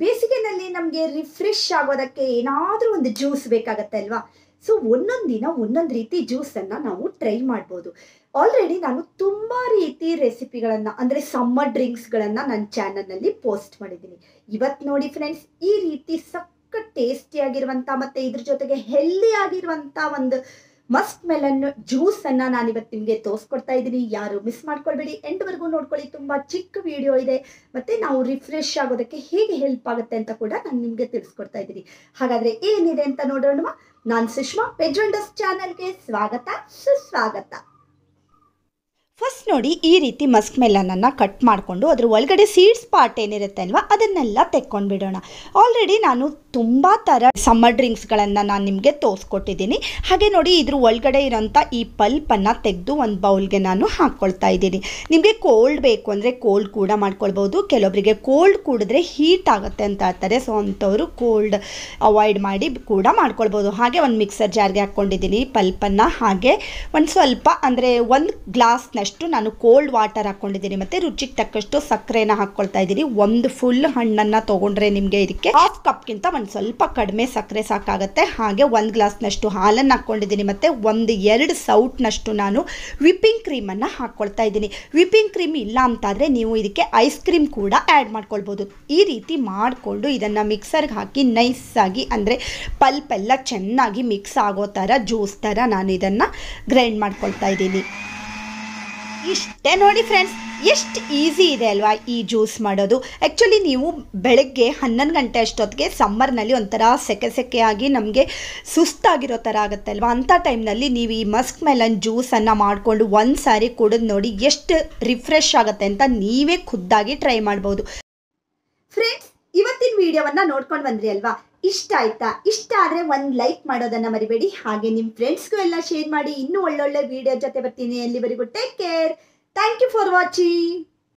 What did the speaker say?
ಬೇಸಿಗೆನಲ್ಲಿ ನಮಗೆ ರಿಫ್ರೆಶ್ ಆಗೋದಕ್ಕೆ ಏನಾದರೂ ಒಂದು ಜ್ಯೂಸ್ ಬೇಕಾಗತ್ತೆ ಅಲ್ವಾ ಸೊ ಒಂದೊಂದು ದಿನ ಒಂದೊಂದು ರೀತಿ ಜ್ಯೂಸನ್ನು ನಾವು ಟ್ರೈ ಮಾಡ್ಬೋದು ಆಲ್ರೆಡಿ ನಾನು ತುಂಬ ರೀತಿ ರೆಸಿಪಿಗಳನ್ನು ಅಂದರೆ ಸಮ್ಮರ್ ಡ್ರಿಂಕ್ಸ್ಗಳನ್ನು ನನ್ನ ನಲ್ಲಿ ಪೋಸ್ಟ್ ಮಾಡಿದ್ದೀನಿ ಇವತ್ತು ನೋಡಿ ಫ್ರೆಂಡ್ಸ್ ಈ ರೀತಿ ಸಕ್ಕ ಟೇಸ್ಟಿಯಾಗಿರುವಂಥ ಮತ್ತು ಇದ್ರ ಜೊತೆಗೆ ಹೆಲ್ದಿ ಆಗಿರುವಂತ ಒಂದು ಮಸ್ಟ್ ಮೆಲನ್ ಜ್ಯೂಸ್ ಅನ್ನ ನಾನು ಇವತ್ತು ನಿಮಗೆ ತೋರಿಸ್ಕೊಡ್ತಾ ಇದ್ದೀನಿ ಯಾರು ಮಿಸ್ ಮಾಡ್ಕೊಳ್ಬೇಡಿ ಎಂಡ್ವರೆಗೂ ನೋಡ್ಕೊಳ್ಳಿ ತುಂಬ ಚಿಕ್ಕ ವಿಡಿಯೋ ಇದೆ ಮತ್ತೆ ನಾವು ರಿಫ್ರೆಶ್ ಆಗೋದಕ್ಕೆ ಹೇಗೆ ಹೆಲ್ಪ್ ಆಗುತ್ತೆ ಅಂತ ಕೂಡ ನಾನು ನಿಮಗೆ ತಿಳಿಸ್ಕೊಡ್ತಾ ಇದ್ದೀನಿ ಹಾಗಾದ್ರೆ ಏನಿದೆ ಅಂತ ನೋಡೋಣ ನಾನು ಸುಷ್ಮಾ ಪೆಜ್ ಚಾನಲ್ಗೆ ಸ್ವಾಗತ ಸುಸ್ವಾಗತ ಫಸ್ಟ್ ನೋಡಿ ಈ ರೀತಿ ಮಸ್ಕ್ ಮೆಲನನ್ನು ಕಟ್ ಮಾಡಿಕೊಂಡು ಅದ್ರ ಒಳಗಡೆ ಸೀಡ್ಸ್ ಪಾರ್ಟ್ ಏನಿರುತ್ತೆ ಅಲ್ವಾ ಅದನ್ನೆಲ್ಲ ತೆಕ್ಕೊಂಡು ಬಿಡೋಣ ಆಲ್ರೆಡಿ ನಾನು ತುಂಬ ಥರ ಸಮ್ಮರ್ ಡ್ರಿಂಕ್ಸ್ಗಳನ್ನು ನಾನು ನಿಮಗೆ ತೋರಿಸ್ಕೊಟ್ಟಿದ್ದೀನಿ ಹಾಗೆ ನೋಡಿ ಇದ್ರ ಒಳಗಡೆ ಇರೋಂಥ ಈ ಪಲ್ಪನ್ನು ತೆಗೆದು ಒಂದು ಬೌಲ್ಗೆ ನಾನು ಹಾಕ್ಕೊಳ್ತಾ ಇದ್ದೀನಿ ನಿಮಗೆ ಕೋಲ್ಡ್ ಬೇಕು ಅಂದರೆ ಕೋಲ್ಡ್ ಕೂಡ ಮಾಡ್ಕೊಳ್ಬೋದು ಕೆಲವೊಬ್ಬರಿಗೆ ಕೋಲ್ಡ್ ಕುಡಿದ್ರೆ ಹೀಟ್ ಆಗುತ್ತೆ ಅಂತ ಹೇಳ್ತಾರೆ ಸೊ ಅಂಥವ್ರು ಕೋಲ್ಡ್ ಅವಾಯ್ಡ್ ಮಾಡಿ ಕೂಡ ಮಾಡ್ಕೊಳ್ಬೋದು ಹಾಗೆ ಒಂದು ಮಿಕ್ಸರ್ ಜಾರ್ಗೆ ಹಾಕ್ಕೊಂಡಿದ್ದೀನಿ ಪಲ್ಪನ್ನು ಹಾಗೆ ಒಂದು ಸ್ವಲ್ಪ ಅಂದರೆ ಒಂದು ಗ್ಲಾಸ್ನ ಅಷ್ಟು ನಾನು ಕೋಲ್ಡ್ ವಾಟರ್ ಹಾಕೊಂಡಿದ್ದೀನಿ ಮತ್ತೆ ರುಚಿಗೆ ತಕ್ಕಷ್ಟು ಸಕ್ಕರೆನ ಹಾಕ್ಕೊಳ್ತಾ ಇದ್ದೀನಿ ಒಂದು ಫುಲ್ ಹಣ್ಣನ್ನು ತೊಗೊಂಡ್ರೆ ನಿಮಗೆ ಇದಕ್ಕೆ ಹಾಫ್ ಕಪ್ಗಿಂತ ಒಂದು ಸ್ವಲ್ಪ ಕಡಿಮೆ ಸಕ್ಕರೆ ಸಾಕಾಗುತ್ತೆ ಹಾಗೆ ಒಂದು ಗ್ಲಾಸ್ನಷ್ಟು ಹಾಲನ್ನು ಹಾಕ್ಕೊಂಡಿದ್ದೀನಿ ಮತ್ತು ಒಂದು ಎರಡು ಸೌಟ್ನಷ್ಟು ನಾನು ವಿಪ್ಪಿಂಗ್ ಕ್ರೀಮನ್ನು ಹಾಕ್ಕೊಳ್ತಾ ಇದ್ದೀನಿ ವಿಪ್ಪಿಂಗ್ ಕ್ರೀಮ್ ಇಲ್ಲ ಅಂತಾದರೆ ನೀವು ಇದಕ್ಕೆ ಐಸ್ ಕ್ರೀಮ್ ಕೂಡ ಆ್ಯಡ್ ಮಾಡ್ಕೊಳ್ಬೋದು ಈ ರೀತಿ ಮಾಡಿಕೊಂಡು ಇದನ್ನು ಮಿಕ್ಸರ್ಗೆ ಹಾಕಿ ನೈಸ್ ಆಗಿ ಅಂದರೆ ಪಲ್ಪ್ ಎಲ್ಲ ಚೆನ್ನಾಗಿ ಮಿಕ್ಸ್ ಆಗೋ ಥರ ಜ್ಯೂಸ್ ಥರ ನಾನು ಇದನ್ನು ಗ್ರೈಂಡ್ ಮಾಡ್ಕೊಳ್ತಾ ಇದ್ದೀನಿ ಇಷ್ಟೇ ನೋಡಿ ಫ್ರೆಂಡ್ಸ್ ಎಷ್ಟು ಈಸಿ ಇದೆ ಅಲ್ವಾ ಈ ಜ್ಯೂಸ್ ಮಾಡೋದು ಆ್ಯಕ್ಚುಲಿ ನೀವು ಬೆಳಗ್ಗೆ ಹನ್ನೊಂದು ಗಂಟೆ ಅಷ್ಟೊತ್ತಿಗೆ ಸಮ್ಮರ್ನಲ್ಲಿ ಒಂಥರ ಸೆಕೆ ಸೆಕೆಯಾಗಿ ನಮಗೆ ಸುಸ್ತಾಗಿರೋ ಥರ ಆಗುತ್ತೆ ಅಲ್ವಾ ಅಂಥ ಟೈಮ್ನಲ್ಲಿ ನೀವು ಈ ಮಸ್ಕ್ ಮೆಲನ್ ಜ್ಯೂಸನ್ನು ಮಾಡಿಕೊಂಡು ಒಂದು ಸಾರಿ ಕುಡಿದು ನೋಡಿ ಎಷ್ಟು ರಿಫ್ರೆಶ್ ಆಗುತ್ತೆ ಅಂತ ನೀವೇ ಖುದ್ದಾಗಿ ಟ್ರೈ ಮಾಡ್ಬೋದು ಫ್ರೆಂಡ್ಸ್ ವಿಡಿಯೋವನ್ನ ನೋಡ್ಕೊಂಡು ಬಂದ್ರಿ ಅಲ್ವಾ ಇಷ್ಟ ಆಯ್ತಾ ಇಷ್ಟ ಆದರೆ ಒಂದು ಲೈಕ್ ಮಾಡೋದನ್ನ ಮರಿಬೇಡಿ ಹಾಗೆ ನಿಮ್ಮ ಫ್ರೆಂಡ್ಸ್ಗೂ ಎಲ್ಲ ಶೇರ್ ಮಾಡಿ ಇನ್ನೂ ಒಳ್ಳೊಳ್ಳೆ ವಿಡಿಯೋ ಜೊತೆ ಬರ್ತೀನಿ ಎಲ್ಲಿವರೆಗೂ take care thank you for watching